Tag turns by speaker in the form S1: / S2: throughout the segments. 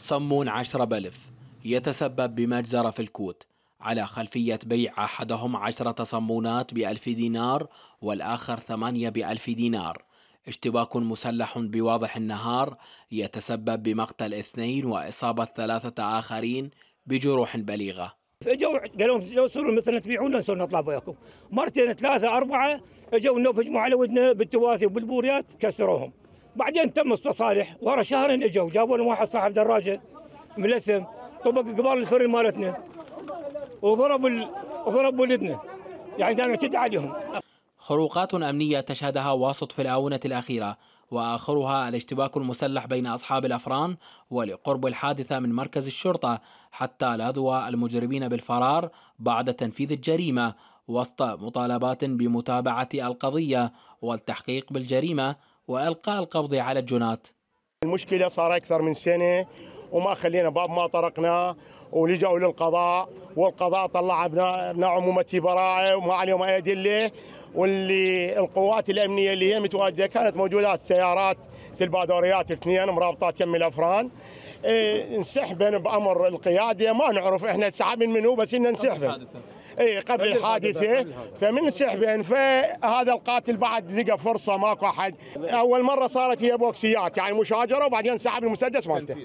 S1: صم عشرة بلف يتسبب بمجزرة في الكوت على خلفية بيع أحدهم عشرة صمونات بألف دينار والآخر ثمانية بألف دينار اشتباك مسلح بواضح النهار يتسبب بمقتل اثنين وإصابة ثلاثة آخرين بجروح بليغة
S2: اجوا قالوا لو سروا مثلا تبيعون نصير نطلع وياكم مرتين ثلاثه اربعه اجوا انه فجموا على ودنا بالتواثي وبالبوريات كسروهم بعدين تم التصالح ورا شهرين اجوا جابوا لهم واحد صاحب دراجه ملثم طبق قبال الفرن مالتنا وضرب ال... وضرب ولدنا يعني دائما تدعى عليهم خروقات
S1: أمنية تشهدها واسط في الآونة الأخيرة وآخرها الاشتباك المسلح بين أصحاب الأفران ولقرب الحادثة من مركز الشرطة حتى لاذوا المجرمين بالفرار بعد تنفيذ الجريمة وسط مطالبات بمتابعة القضية والتحقيق بالجريمة وإلقاء القبض على الجنات
S3: المشكلة صار أكثر من سنة وما خلينا باب ما طرقنا ولجأوا للقضاء والقضاء طلع ابناء عمومتي براءة وما عليهم أي أدلة واللي القوات الأمنية اللي هي متواجدة كانت موجودة السيارات سلبادوريات اثنين مرابطات يم الأفران إيه، انسحبن بأمر القيادة ما نعرف احنا سحبن منه بس إن انسحبن اي قبل الحادثه فمن سحبا يعني فهذا القاتل بعد لقى فرصه ماكو احد اول مره صارت هي بوكسيات يعني مشاجره وبعدين سحب المسدس مالته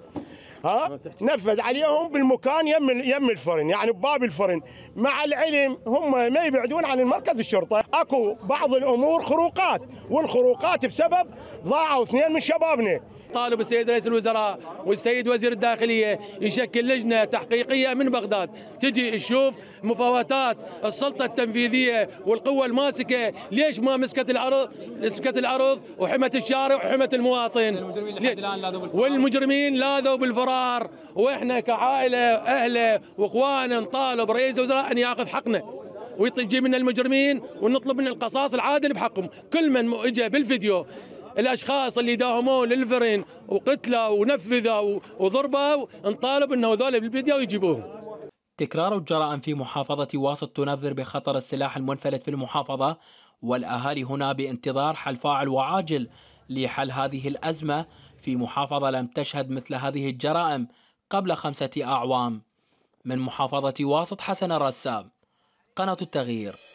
S3: ها نفذ عليهم بالمكان يم يم الفرن يعني بباب الفرن مع العلم هم ما يبعدون عن المركز الشرطه اكو بعض الامور خروقات والخروقات بسبب ضاعوا اثنين من شبابنا
S4: طالب السيد رئيس الوزراء والسيد وزير الداخليه يشكل لجنه تحقيقيه من بغداد تجي تشوف مفاوتات السلطه التنفيذيه والقوه الماسكه ليش ما مسكت الارض مسكت الارض وحمت الشارع وحمت المواطن والمجرمين لاذوا بالفرار الثوار واحنا كعائله اهله واخوانا نطالب رئيس الوزراء ان ياخذ حقنا ويجيب من المجرمين ونطلب من القصاص العادل بحقهم كل من اجى بالفيديو الاشخاص اللي داهموا للفرن وقتله
S1: ونفذه وضربه نطالب انه ذول بالفيديو يجيبوهم تكرار الجرائم في محافظة واسط تنذر بخطر السلاح المنفلت في المحافظة والأهالي هنا بانتظار حل فاعل وعاجل لحل هذه الأزمة في محافظة لم تشهد مثل هذه الجرائم قبل خمسة أعوام من محافظة واسط حسن الرسام قناة التغيير